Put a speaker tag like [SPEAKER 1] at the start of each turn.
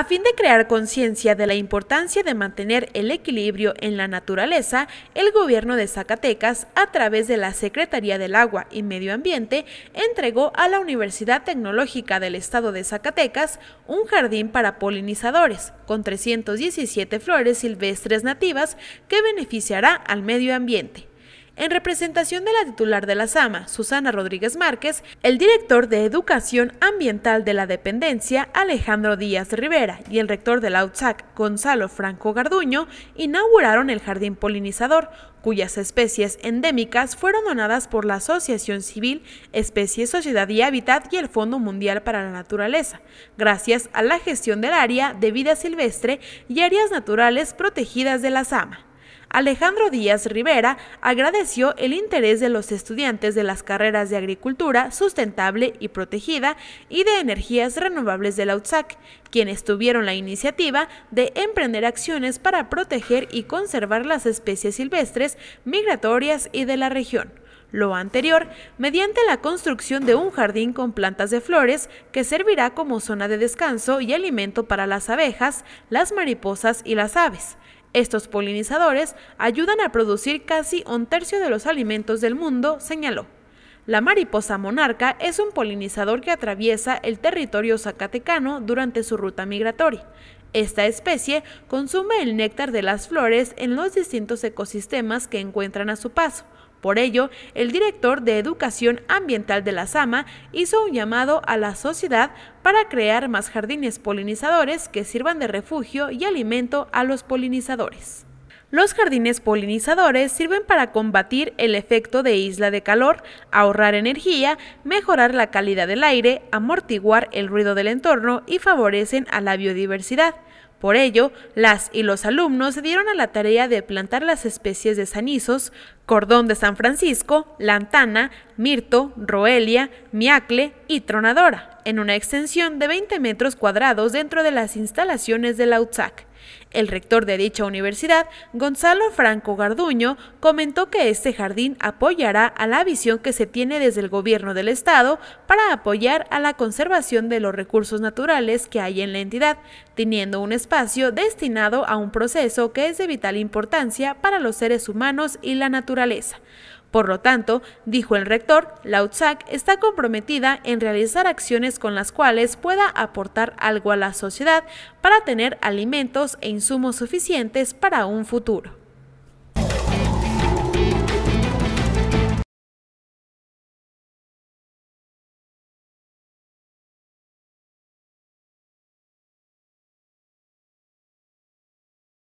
[SPEAKER 1] A fin de crear conciencia de la importancia de mantener el equilibrio en la naturaleza, el gobierno de Zacatecas, a través de la Secretaría del Agua y Medio Ambiente, entregó a la Universidad Tecnológica del Estado de Zacatecas un jardín para polinizadores, con 317 flores silvestres nativas que beneficiará al medio ambiente. En representación de la titular de la SAMA, Susana Rodríguez Márquez, el director de Educación Ambiental de la Dependencia, Alejandro Díaz Rivera, y el rector de la UTSAC, Gonzalo Franco Garduño, inauguraron el Jardín Polinizador, cuyas especies endémicas fueron donadas por la Asociación Civil Especies, Sociedad y Hábitat y el Fondo Mundial para la Naturaleza, gracias a la gestión del área de vida silvestre y áreas naturales protegidas de la SAMA. Alejandro Díaz Rivera agradeció el interés de los estudiantes de las carreras de Agricultura Sustentable y Protegida y de Energías Renovables de la UTSAC, quienes tuvieron la iniciativa de emprender acciones para proteger y conservar las especies silvestres, migratorias y de la región. Lo anterior, mediante la construcción de un jardín con plantas de flores que servirá como zona de descanso y alimento para las abejas, las mariposas y las aves. Estos polinizadores ayudan a producir casi un tercio de los alimentos del mundo, señaló. La mariposa monarca es un polinizador que atraviesa el territorio zacatecano durante su ruta migratoria. Esta especie consume el néctar de las flores en los distintos ecosistemas que encuentran a su paso. Por ello, el director de Educación Ambiental de la SAMA hizo un llamado a la sociedad para crear más jardines polinizadores que sirvan de refugio y alimento a los polinizadores. Los jardines polinizadores sirven para combatir el efecto de isla de calor, ahorrar energía, mejorar la calidad del aire, amortiguar el ruido del entorno y favorecen a la biodiversidad. Por ello, las y los alumnos se dieron a la tarea de plantar las especies de sanizos, cordón de San Francisco, lantana, mirto, roelia, miacle y tronadora, en una extensión de 20 metros cuadrados dentro de las instalaciones del la el rector de dicha universidad, Gonzalo Franco Garduño, comentó que este jardín apoyará a la visión que se tiene desde el gobierno del estado para apoyar a la conservación de los recursos naturales que hay en la entidad, teniendo un espacio destinado a un proceso que es de vital importancia para los seres humanos y la naturaleza. Por lo tanto, dijo el rector, la UTSAC está comprometida en realizar acciones con las cuales pueda aportar algo a la sociedad para tener alimentos e insumos suficientes para un futuro.